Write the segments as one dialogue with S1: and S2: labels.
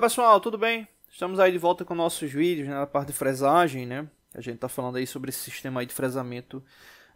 S1: Oi pessoal, tudo bem? Estamos aí de volta com nossos vídeos né, na parte de fresagem, né? A gente está falando aí sobre esse sistema aí de fresamento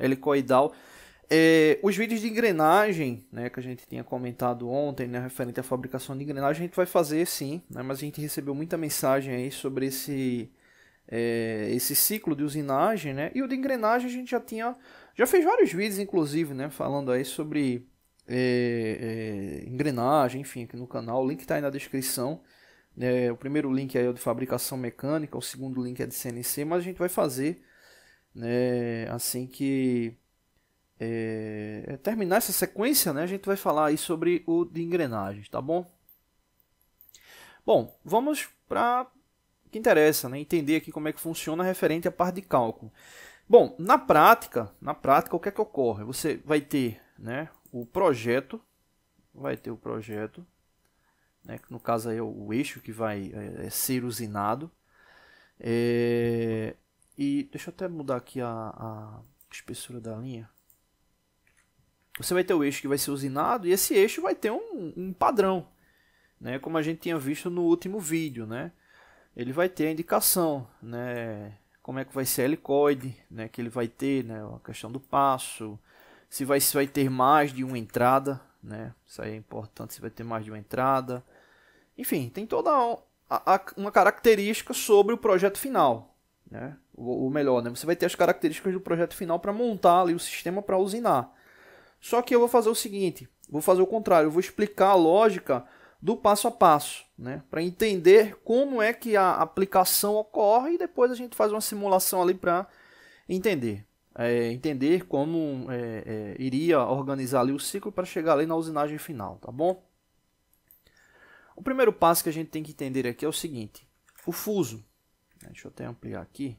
S1: helicoidal. É, os vídeos de engrenagem, né, que a gente tinha comentado ontem, né, referente à fabricação de engrenagem, a gente vai fazer sim, né, mas a gente recebeu muita mensagem aí sobre esse, é, esse ciclo de usinagem, né, e o de engrenagem a gente já tinha, já fez vários vídeos, inclusive, né, falando aí sobre é, é engrenagem, enfim, aqui no canal, o link está aí na descrição, é, o primeiro link é o de fabricação mecânica, o segundo link é de CNC, mas a gente vai fazer né, assim que é, é, terminar essa sequência, né, a gente vai falar aí sobre o de engrenagens, tá bom? Bom, vamos para o que interessa, né, entender aqui como é que funciona referente à parte de cálculo. Bom, na prática, na prática, o que é que ocorre? Você vai ter né, o projeto, vai ter o projeto, né, no caso é o eixo que vai é, é, ser usinado. É, e deixa eu até mudar aqui a, a espessura da linha. Você vai ter o eixo que vai ser usinado e esse eixo vai ter um, um padrão, né, como a gente tinha visto no último vídeo. Né? Ele vai ter a indicação, né, como é que vai ser a helicoide, né, que ele vai ter, né, a questão do passo, se vai, se vai ter mais de uma entrada, né? Isso aí é importante, se vai ter mais de uma entrada, enfim, tem toda uma característica sobre o projeto final, né? Ou melhor, né? você vai ter as características do projeto final para montar ali o sistema para usinar. Só que eu vou fazer o seguinte, vou fazer o contrário, eu vou explicar a lógica do passo a passo, né? para entender como é que a aplicação ocorre e depois a gente faz uma simulação ali para entender. É, entender como é, é, iria organizar ali o ciclo para chegar ali na usinagem final, tá bom? O primeiro passo que a gente tem que entender aqui é o seguinte: o fuso. Né, deixa eu até ampliar aqui,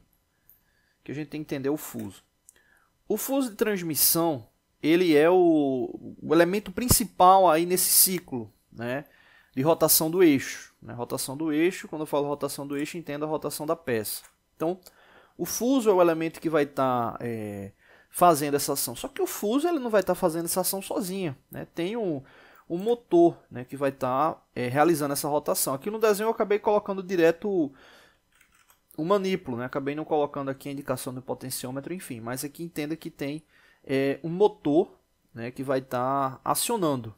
S1: que a gente tem que entender o fuso. O fuso de transmissão ele é o, o elemento principal aí nesse ciclo, né, de rotação do eixo. Né? Rotação do eixo, quando eu falo rotação do eixo, entendo a rotação da peça. Então, o fuso é o elemento que vai estar tá, é, fazendo essa ação. Só que o fuso ele não vai estar tá fazendo essa ação sozinho. Né? Tem um, o motor né, que vai estar tá, é, realizando essa rotação. Aqui no desenho eu acabei colocando direto o, o manípulo, né? acabei não colocando aqui a indicação do potenciômetro, enfim, mas aqui entenda que tem é, um motor né, que vai estar tá acionando.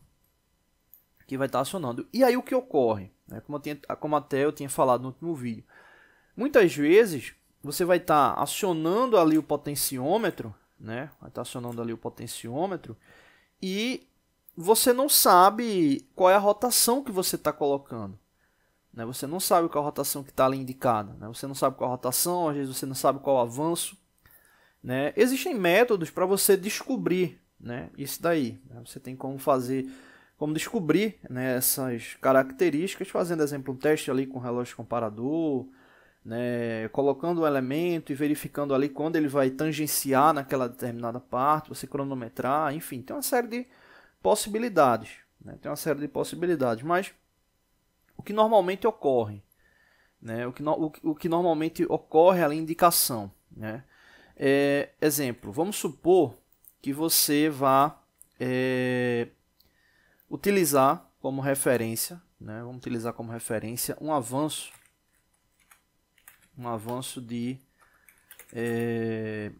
S1: Que vai estar tá acionando. E aí o que ocorre? Né? Como, tinha, como, até eu tinha falado no último vídeo. Muitas vezes você vai estar tá acionando ali o potenciômetro, né? vai estar tá acionando ali o potenciômetro, e você não sabe qual é a rotação que você está colocando. Né? Você não sabe qual a rotação que está ali indicada. Né? Você não sabe qual a rotação, às vezes você não sabe qual o avanço. Né? Existem métodos para você descobrir né? isso daí. Né? Você tem como fazer, como descobrir né, essas características, fazendo, exemplo, um teste ali com relógio comparador, né, colocando um elemento e verificando ali quando ele vai tangenciar naquela determinada parte, você cronometrar, enfim, tem uma série de possibilidades. Né? Tem uma série de possibilidades, mas o que normalmente ocorre, né? o, que no, o, o, que normalmente ocorre é ali indicação. Né? É, exemplo, vamos supor que você vá é, utilizar como referência, né? vamos utilizar como referência um avanço, um avanço de é,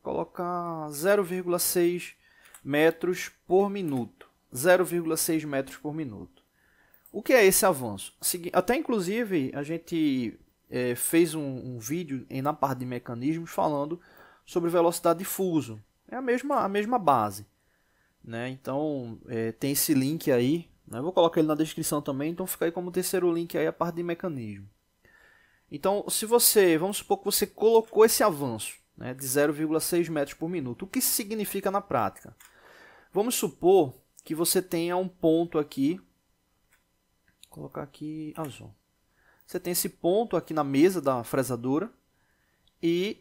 S1: colocar 0,6 metros por minuto. 0,6 metros por minuto. O que é esse avanço? Até inclusive a gente é, fez um, um vídeo em, na parte de mecanismos falando sobre velocidade de fuso. É a mesma, a mesma base. Né? Então é, tem esse link aí. Né? Vou colocar ele na descrição também, então fica aí como terceiro link aí a parte de mecanismo. Então, se você, vamos supor que você colocou esse avanço né, de 0,6 metros por minuto, o que significa na prática? Vamos supor que você tenha um ponto aqui. Vou colocar aqui azul. Você tem esse ponto aqui na mesa da fresadora e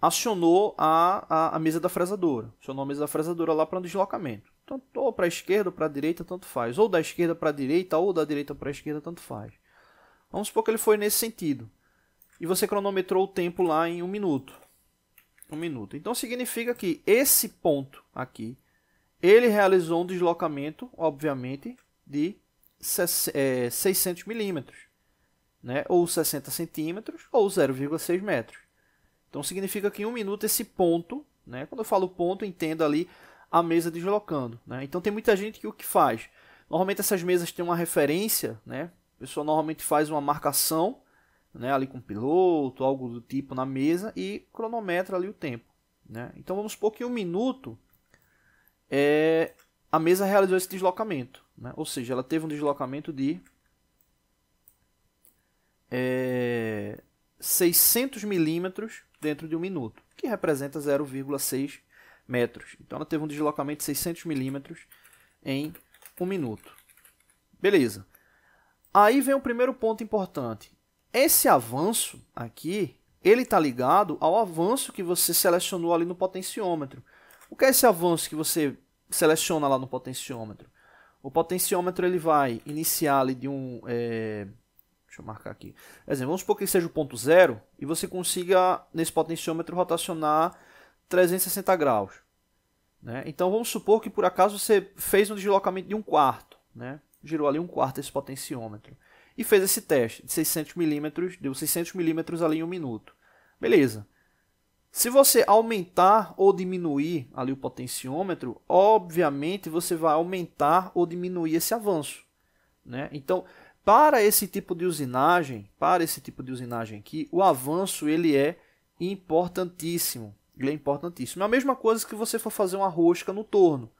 S1: acionou a, a, a mesa da fresadora. Acionou a mesa da fresadora lá para um deslocamento. Tanto ou para a esquerda ou para a direita, tanto faz. Ou da esquerda para a direita ou da direita para a esquerda, tanto faz. Vamos supor que ele foi nesse sentido. E você cronometrou o tempo lá em um minuto. Um minuto. Então significa que esse ponto aqui ele realizou um deslocamento, obviamente, de 600 é, milímetros, né? ou 60 centímetros, ou 0,6 metros. Então significa que em um minuto esse ponto, né? quando eu falo ponto, entendo ali a mesa deslocando. Né? Então tem muita gente que o que faz? Normalmente essas mesas têm uma referência, né? a pessoa normalmente faz uma marcação né? ali com piloto, algo do tipo na mesa e cronometra ali o tempo. Né? Então vamos supor que um minuto é, a mesa realizou esse deslocamento. Né? Ou seja, ela teve um deslocamento de é, 600 milímetros dentro de um minuto, que representa 0,6 metros. Então ela teve um deslocamento de 600 milímetros em um minuto. Beleza. Aí vem o primeiro ponto importante. Esse avanço aqui, ele está ligado ao avanço que você selecionou ali no potenciômetro. O que é esse avanço que você seleciona lá no potenciômetro. O potenciômetro ele vai iniciar ali de um. É, deixa eu marcar aqui. exemplo, vamos supor que seja o ponto zero e você consiga, nesse potenciômetro, rotacionar 360 graus. Né? Então vamos supor que por acaso você fez um deslocamento de um quarto. Né? Girou ali um quarto esse potenciômetro. E fez esse teste de 600 milímetros, deu 600 milímetros ali em um minuto. Beleza. Se você aumentar ou diminuir ali o potenciômetro, obviamente você vai aumentar ou diminuir esse avanço. Né? Então, para esse tipo de usinagem, para esse tipo de usinagem aqui, o avanço ele é importantíssimo. Ele é importantíssimo. É a mesma coisa que você for fazer uma rosca no torno.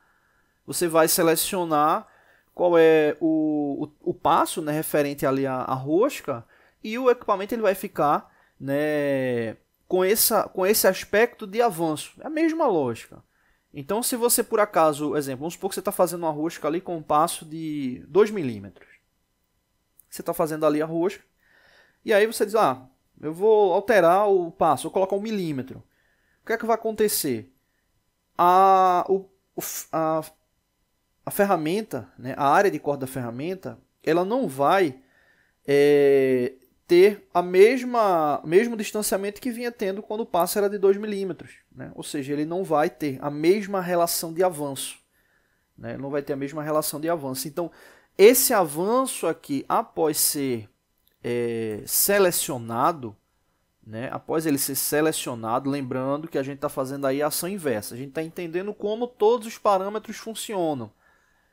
S1: Você vai selecionar qual é o, o, o passo né, referente ali à, à rosca e o equipamento ele vai ficar né, com, essa, com esse aspecto de avanço. É a mesma lógica. Então, se você por acaso, exemplo, vamos supor que você está fazendo uma rosca ali com um passo de 2 milímetros. Você está fazendo ali a rosca. E aí você diz, ah, eu vou alterar o passo, vou colocar um milímetro. O que é que vai acontecer? A, o, a, a ferramenta, né, a área de corda da ferramenta, ela não vai é, ter a mesma mesmo distanciamento que vinha tendo quando o passo era de 2 milímetros. Né? Ou seja, ele não vai ter a mesma relação de avanço. Né? não vai ter a mesma relação de avanço. Então, esse avanço aqui, após ser é, selecionado, né? após ele ser selecionado, lembrando que a gente está fazendo aí a ação inversa. A gente está entendendo como todos os parâmetros funcionam.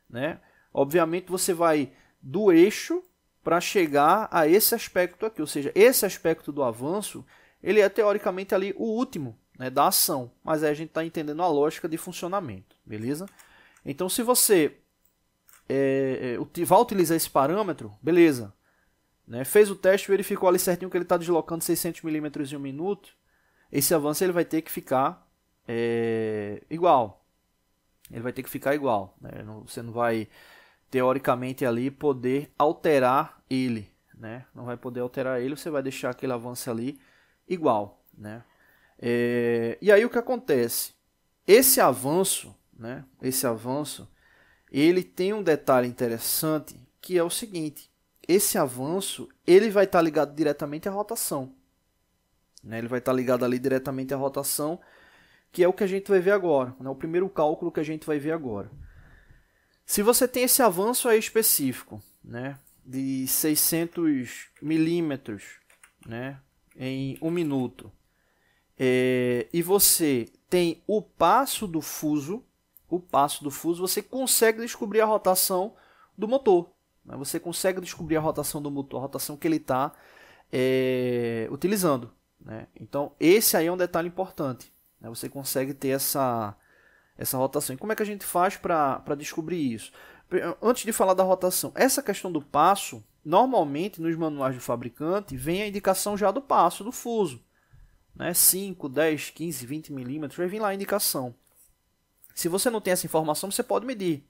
S1: Né? Obviamente, você vai do eixo para chegar a esse aspecto aqui, ou seja, esse aspecto do avanço, ele é teoricamente ali o último né, da ação, mas aí a gente está entendendo a lógica de funcionamento, beleza? Então, se você é, é, vai utilizar esse parâmetro, beleza, né, fez o teste, verificou ali certinho que ele está deslocando 600 milímetros em um minuto, esse avanço ele vai ter que ficar é, igual, ele vai ter que ficar igual, né, você não vai teoricamente ali poder alterar ele, né? Não vai poder alterar ele, você vai deixar aquele avanço ali igual, né? É, e aí o que acontece? Esse avanço, né? Esse avanço, ele tem um detalhe interessante que é o seguinte: esse avanço ele vai estar tá ligado diretamente à rotação, né? Ele vai estar tá ligado ali diretamente à rotação, que é o que a gente vai ver agora, né? O primeiro cálculo que a gente vai ver agora. Se você tem esse avanço aí específico, né, de 600 milímetros, né, em um minuto, é, e você tem o passo do fuso, o passo do fuso, você consegue descobrir a rotação do motor. Né? Você consegue descobrir a rotação do motor, a rotação que ele está é, utilizando. Né? Então, esse aí é um detalhe importante. Né? Você consegue ter essa essa rotação. E como é que a gente faz para descobrir isso? Antes de falar da rotação, essa questão do passo, normalmente nos manuais do fabricante, vem a indicação já do passo, do fuso. Né? 5, 10, 15, 20 milímetros, vai vir lá a indicação. Se você não tem essa informação, você pode medir.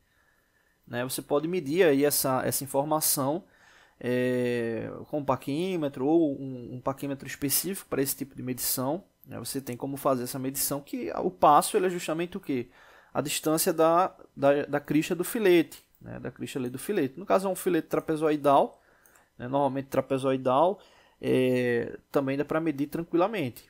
S1: Né? Você pode medir aí essa, essa informação é, com um paquímetro ou um, um paquímetro específico para esse tipo de medição. Né? Você tem como fazer essa medição que o passo ele é justamente o que A distância da, da, da crista do filete, né? da crista do filete. No caso é um filete trapezoidal, né? normalmente trapezoidal, é, também dá para medir tranquilamente.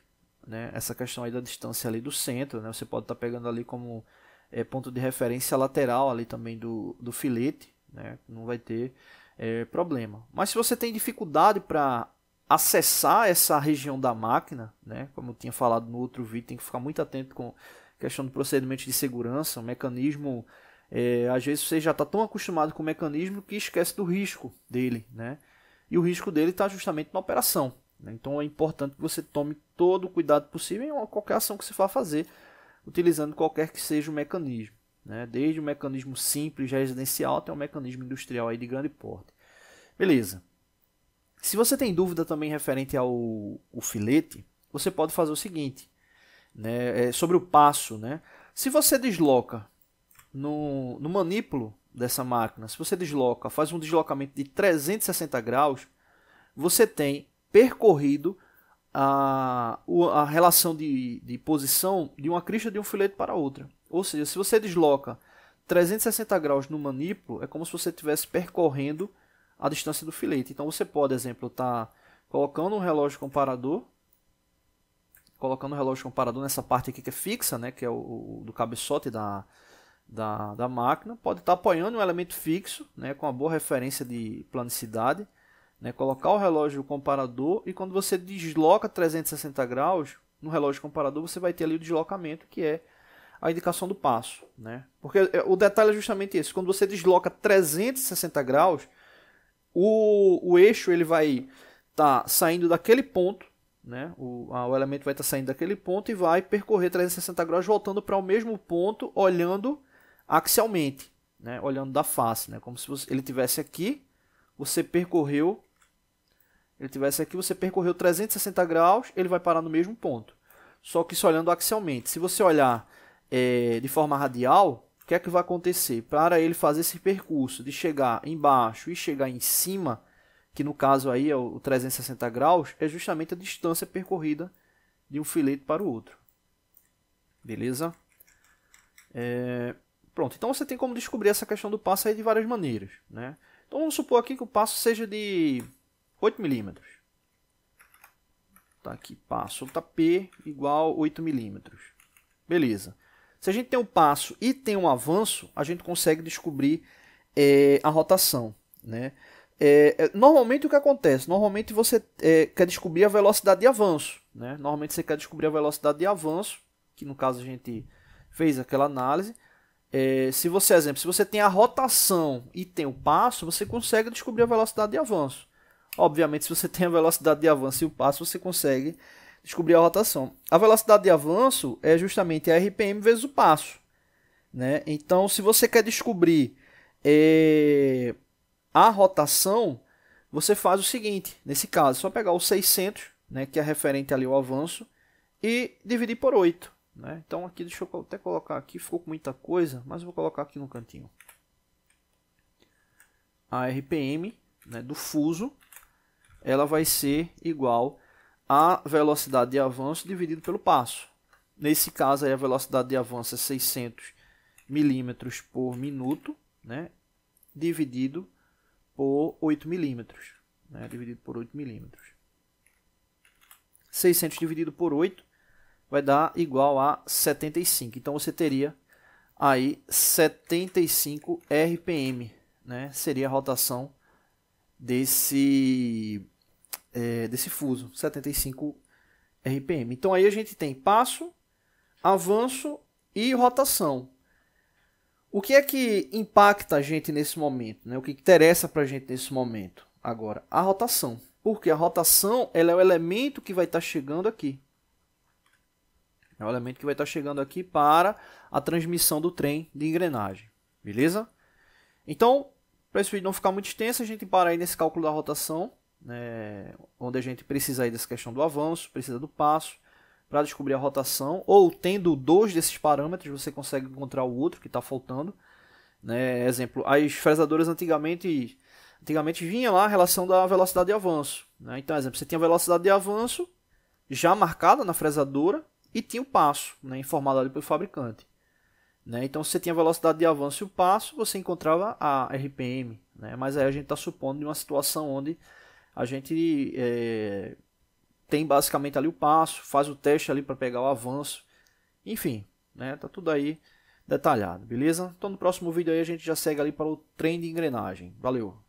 S1: Né? Essa questão aí da distância ali do centro, né? você pode estar tá pegando ali como é, ponto de referência lateral ali também do, do filete, né? não vai ter é, problema. Mas se você tem dificuldade para acessar essa região da máquina, né? Como eu tinha falado no outro vídeo, tem que ficar muito atento com questão do procedimento de segurança, o mecanismo. É, às vezes você já está tão acostumado com o mecanismo que esquece do risco dele, né? E o risco dele está justamente na operação. Né? Então é importante que você tome todo o cuidado possível em qualquer ação que você vá fazer, utilizando qualquer que seja o mecanismo. Né? Desde o mecanismo simples, residencial, até o mecanismo industrial aí de grande porte. Beleza. Se você tem dúvida também referente ao filete, você pode fazer o seguinte, né, é sobre o passo. Né? Se você desloca no, no manípulo dessa máquina, se você desloca, faz um deslocamento de 360 graus, você tem percorrido a, a relação de, de posição de uma crista de um filete para outra. Ou seja, se você desloca 360 graus no manípulo, é como se você estivesse percorrendo a distância do filete. Então você pode, exemplo, estar tá colocando um relógio comparador, colocando o um relógio comparador nessa parte aqui que é fixa, né, que é o, o do cabeçote da, da, da máquina, pode estar tá apoiando um elemento fixo, né, com uma boa referência de planicidade, né, colocar o relógio comparador e quando você desloca 360 graus no relógio comparador, você vai ter ali o deslocamento que é a indicação do passo, né? Porque é, o detalhe é justamente esse, quando você desloca 360 graus, o, o eixo ele vai estar tá saindo daquele ponto, né? O, a, o elemento vai estar tá saindo daquele ponto e vai percorrer 360 graus voltando para o mesmo ponto, olhando axialmente, né? Olhando da face, né? Como se você, ele tivesse aqui, você percorreu ele tivesse aqui, você percorreu 360 graus, ele vai parar no mesmo ponto. Só que isso olhando axialmente. Se você olhar é, de forma radial, que é que vai acontecer? Para ele fazer esse percurso de chegar embaixo e chegar em cima, que no caso aí é o 360 graus, é justamente a distância percorrida de um filete para o outro. Beleza? É... Pronto, então você tem como descobrir essa questão do passo aí de várias maneiras. Né? Então vamos supor aqui que o passo seja de 8 milímetros. Tá aqui, passo P igual 8 milímetros. Beleza. Se a gente tem um passo e tem um avanço, a gente consegue descobrir é, a rotação. Né? É, é, normalmente o que acontece? Normalmente você é, quer descobrir a velocidade de avanço. Né? Normalmente você quer descobrir a velocidade de avanço, que no caso a gente fez aquela análise. É, se você, exemplo, se você tem a rotação e tem o passo, você consegue descobrir a velocidade de avanço. Obviamente, se você tem a velocidade de avanço e o passo, você consegue descobrir a rotação. A velocidade de avanço é justamente a RPM vezes o passo. Né? Então, se você quer descobrir é, a rotação, você faz o seguinte, nesse caso, é só pegar o 600, né, que é referente ali ao avanço, e dividir por 8. Né? Então aqui, deixa eu até colocar aqui, ficou com muita coisa, mas vou colocar aqui no cantinho. A RPM né, do fuso, ela vai ser igual a velocidade de avanço dividido pelo passo. Nesse caso, aí, a velocidade de avanço é 600 milímetros por minuto, né? dividido por 8 milímetros. Né? Dividido por 8 milímetros. 600 dividido por 8 vai dar igual a 75. Então, você teria aí 75 RPM, né? Seria a rotação desse é, desse fuso, 75 RPM. Então aí a gente tem passo, avanço e rotação. O que é que impacta a gente nesse momento? Né? O que interessa para a gente nesse momento? Agora, a rotação. Porque a rotação ela é o elemento que vai estar tá chegando aqui. É o elemento que vai estar tá chegando aqui para a transmissão do trem de engrenagem. Beleza? Então, para esse vídeo não ficar muito extenso, a gente para aí nesse cálculo da rotação né, onde a gente precisa aí dessa questão do avanço, precisa do passo, para descobrir a rotação, ou tendo dois desses parâmetros, você consegue encontrar o outro que está faltando. Né? Exemplo, as fresadoras antigamente, antigamente vinha lá a relação da velocidade de avanço. Né? Então, exemplo, você tinha a velocidade de avanço já marcada na fresadora e tinha o passo, né, informado ali pelo fabricante. Né? Então, se você tinha a velocidade de avanço e o passo, você encontrava a RPM. Né? Mas aí a gente está supondo de uma situação onde a gente é, tem basicamente ali o passo, faz o teste ali para pegar o avanço, enfim, né? Tá tudo aí detalhado, beleza? Então no próximo vídeo aí a gente já segue ali para o trem de engrenagem. Valeu!